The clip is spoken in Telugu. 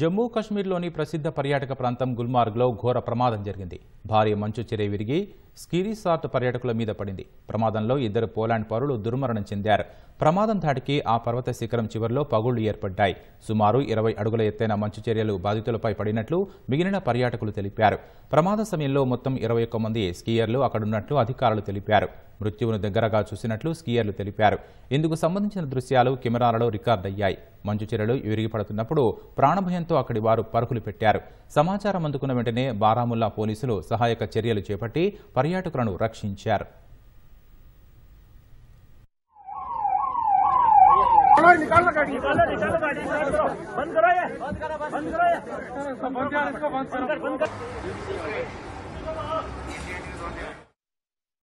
జమ్మూ కశ్మీర్లోని ప్రసిద్ధ పర్యాటక ప్రాంతం గుల్మార్గ్లో ఘోర ప్రమాదం జరిగింది భారీ మంచు చెరే విరిగి స్కీరిసార్ట్ పర్యాటకుల మీద పడింది ప్రమాదంలో ఇద్దరు పోలాండ్ పౌరులు దుర్మరణం చెందారు ప్రమాదం ధాటికి ఆ పర్వత శిఖరం చివరిలో పగుళ్లు ఏర్పడ్డాయి సుమారు ఇరవై అడుగుల ఎత్తైన మంచు చర్యలు బాధితులపై పడినట్లు మిగిలిన పర్యాటకులు తెలిపారు ప్రమాద సమయంలో మొత్తం ఇరవై మంది స్కీయర్లు అక్కడున్నట్లు అధికారులు తెలిపారు మృత్యువును దగ్గరగా చూసినట్లు స్కీయర్లు తెలిపారు ఇందుకు సంబంధించిన దృశ్యాలు కెమెరాలలో అయ్యాయి మంచు చెరలు విరిగిపడుతున్నప్పుడు ప్రాణభయంతో అక్కడి వారు పరుగులు పెట్టారు సమాచారం అందుకున్న వెంటనే బారాముల్లా పోలీసులు సహాయక చర్యలు చేపట్టి పర్యాటకులను రక్షించారు